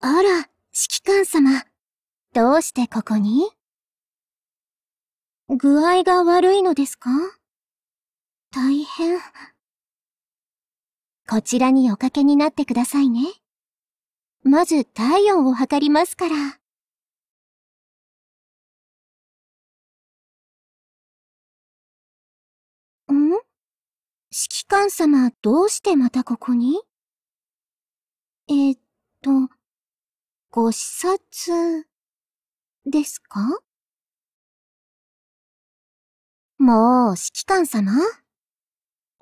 あら、指揮官様。どうしてここに具合が悪いのですか大変。こちらにおかけになってくださいね。まず体温を測りますから。ん指揮官様、どうしてまたここにえー、っと、ご視察ですかもう、指揮官様。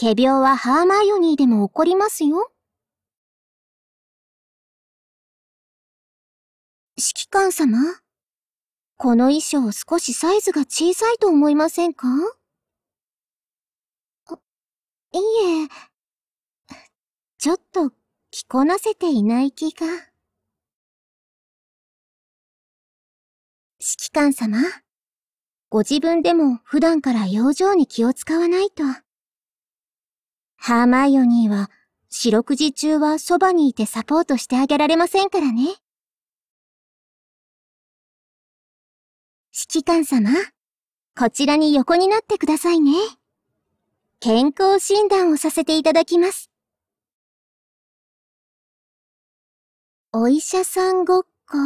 仮病はハーマイオニーでも起こりますよ。指揮官様。この衣装少しサイズが小さいと思いませんかいえ、ちょっと着こなせていない気が。指揮官様。ご自分でも普段から養生に気を使わないと。ハーマイオニーは四六時中はそばにいてサポートしてあげられませんからね。指揮官様、こちらに横になってくださいね。健康診断をさせていただきます。お医者さんごっこ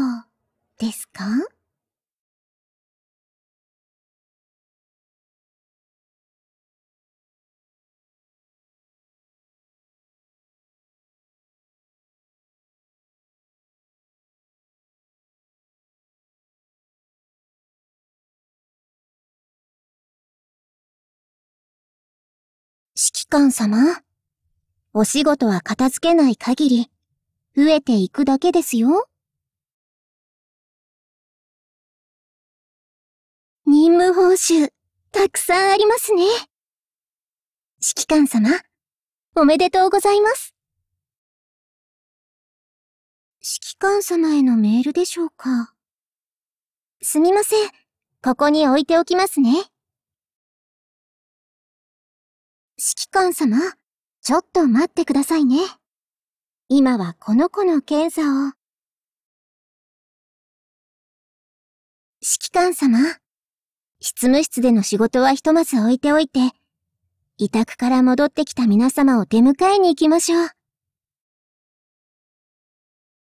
ですか指揮官様。お仕事は片付けない限り、増えていくだけですよ。任務報酬、たくさんありますね。指揮官様、おめでとうございます。指揮官様へのメールでしょうか。すみません。ここに置いておきますね。指揮官様、ちょっと待ってくださいね。今はこの子の検査を。指揮官様、執務室での仕事はひとまず置いておいて、委託から戻ってきた皆様を出迎えに行きましょう。